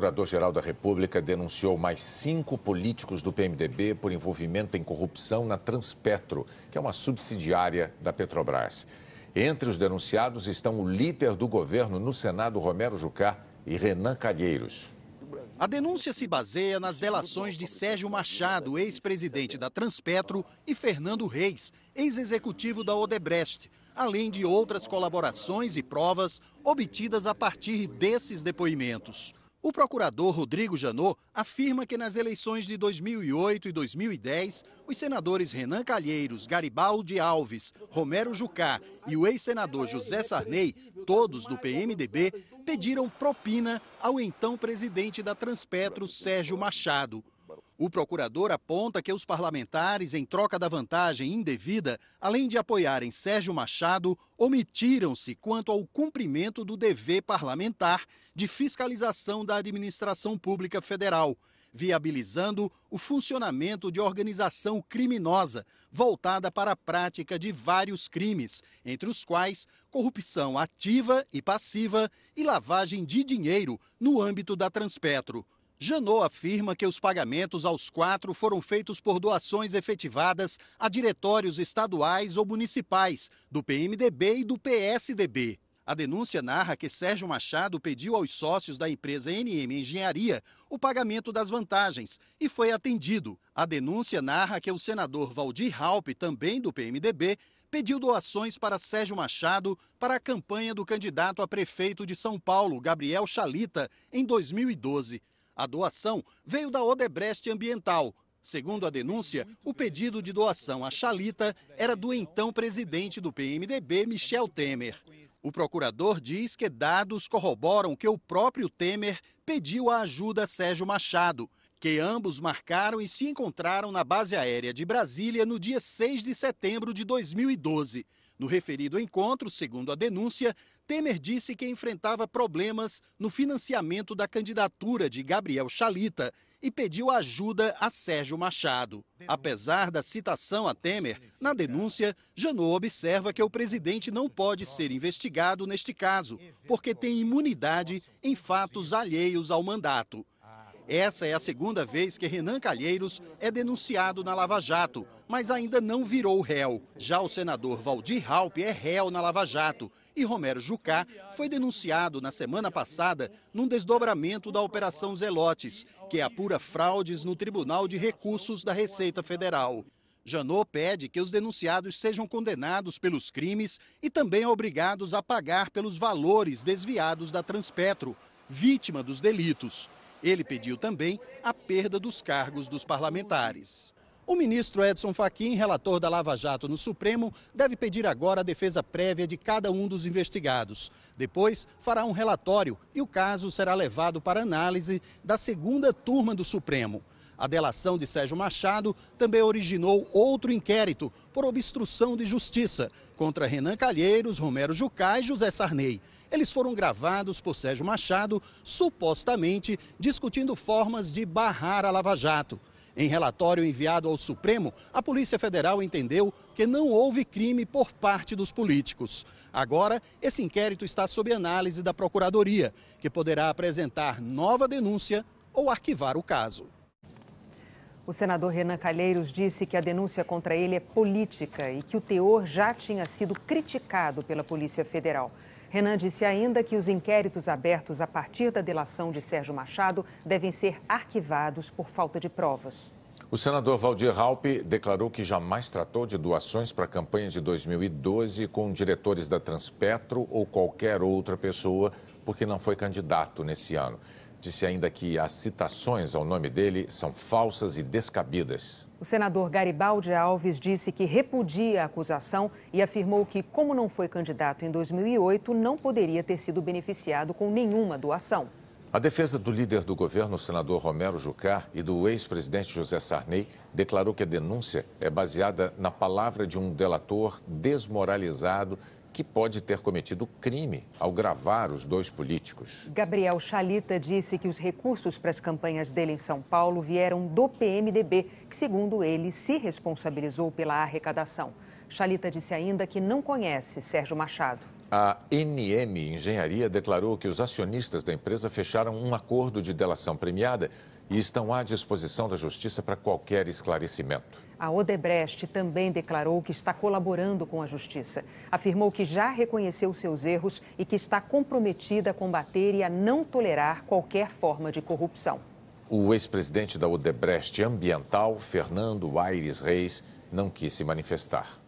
Procurador-Geral da República denunciou mais cinco políticos do PMDB por envolvimento em corrupção na Transpetro, que é uma subsidiária da Petrobras. Entre os denunciados estão o líder do governo no Senado, Romero Jucá, e Renan Calheiros. A denúncia se baseia nas delações de Sérgio Machado, ex-presidente da Transpetro, e Fernando Reis, ex-executivo da Odebrecht, além de outras colaborações e provas obtidas a partir desses depoimentos. O procurador Rodrigo Janot afirma que nas eleições de 2008 e 2010, os senadores Renan Calheiros, Garibaldi Alves, Romero Jucá e o ex-senador José Sarney, todos do PMDB, pediram propina ao então presidente da Transpetro, Sérgio Machado. O procurador aponta que os parlamentares, em troca da vantagem indevida, além de apoiarem Sérgio Machado, omitiram-se quanto ao cumprimento do dever parlamentar de fiscalização da administração pública federal, viabilizando o funcionamento de organização criminosa voltada para a prática de vários crimes, entre os quais corrupção ativa e passiva e lavagem de dinheiro no âmbito da Transpetro. Janot afirma que os pagamentos aos quatro foram feitos por doações efetivadas a diretórios estaduais ou municipais, do PMDB e do PSDB. A denúncia narra que Sérgio Machado pediu aos sócios da empresa NM Engenharia o pagamento das vantagens e foi atendido. A denúncia narra que o senador Valdir Raup, também do PMDB, pediu doações para Sérgio Machado para a campanha do candidato a prefeito de São Paulo, Gabriel Chalita, em 2012. A doação veio da Odebrecht Ambiental. Segundo a denúncia, o pedido de doação à Chalita era do então presidente do PMDB, Michel Temer. O procurador diz que dados corroboram que o próprio Temer pediu a ajuda a Sérgio Machado, que ambos marcaram e se encontraram na base aérea de Brasília no dia 6 de setembro de 2012. No referido encontro, segundo a denúncia, Temer disse que enfrentava problemas no financiamento da candidatura de Gabriel Chalita e pediu ajuda a Sérgio Machado. Apesar da citação a Temer, na denúncia, Janot observa que o presidente não pode ser investigado neste caso, porque tem imunidade em fatos alheios ao mandato. Essa é a segunda vez que Renan Calheiros é denunciado na Lava Jato, mas ainda não virou réu. Já o senador Valdir Raup é réu na Lava Jato e Romero Jucá foi denunciado na semana passada num desdobramento da Operação Zelotes, que é apura fraudes no Tribunal de Recursos da Receita Federal. Janot pede que os denunciados sejam condenados pelos crimes e também obrigados a pagar pelos valores desviados da Transpetro, vítima dos delitos. Ele pediu também a perda dos cargos dos parlamentares. O ministro Edson Fachin, relator da Lava Jato no Supremo, deve pedir agora a defesa prévia de cada um dos investigados. Depois, fará um relatório e o caso será levado para análise da segunda turma do Supremo. A delação de Sérgio Machado também originou outro inquérito por obstrução de justiça contra Renan Calheiros, Romero Jucá e José Sarney. Eles foram gravados por Sérgio Machado, supostamente discutindo formas de barrar a Lava Jato. Em relatório enviado ao Supremo, a Polícia Federal entendeu que não houve crime por parte dos políticos. Agora, esse inquérito está sob análise da Procuradoria, que poderá apresentar nova denúncia ou arquivar o caso. O senador Renan Calheiros disse que a denúncia contra ele é política e que o teor já tinha sido criticado pela Polícia Federal. Renan disse ainda que os inquéritos abertos a partir da delação de Sérgio Machado devem ser arquivados por falta de provas. O senador Valdir Raupe declarou que jamais tratou de doações para a campanha de 2012 com diretores da Transpetro ou qualquer outra pessoa, porque não foi candidato nesse ano. Disse ainda que as citações ao nome dele são falsas e descabidas. O senador Garibaldi Alves disse que repudia a acusação e afirmou que, como não foi candidato em 2008, não poderia ter sido beneficiado com nenhuma doação. A defesa do líder do governo, o senador Romero Jucá, e do ex-presidente José Sarney declarou que a denúncia é baseada na palavra de um delator desmoralizado que pode ter cometido crime ao gravar os dois políticos. Gabriel Chalita disse que os recursos para as campanhas dele em São Paulo vieram do PMDB, que, segundo ele, se responsabilizou pela arrecadação. Chalita disse ainda que não conhece Sérgio Machado. A NM Engenharia declarou que os acionistas da empresa fecharam um acordo de delação premiada e estão à disposição da Justiça para qualquer esclarecimento. A Odebrecht também declarou que está colaborando com a Justiça. Afirmou que já reconheceu seus erros e que está comprometida a combater e a não tolerar qualquer forma de corrupção. O ex-presidente da Odebrecht Ambiental, Fernando Aires Reis, não quis se manifestar.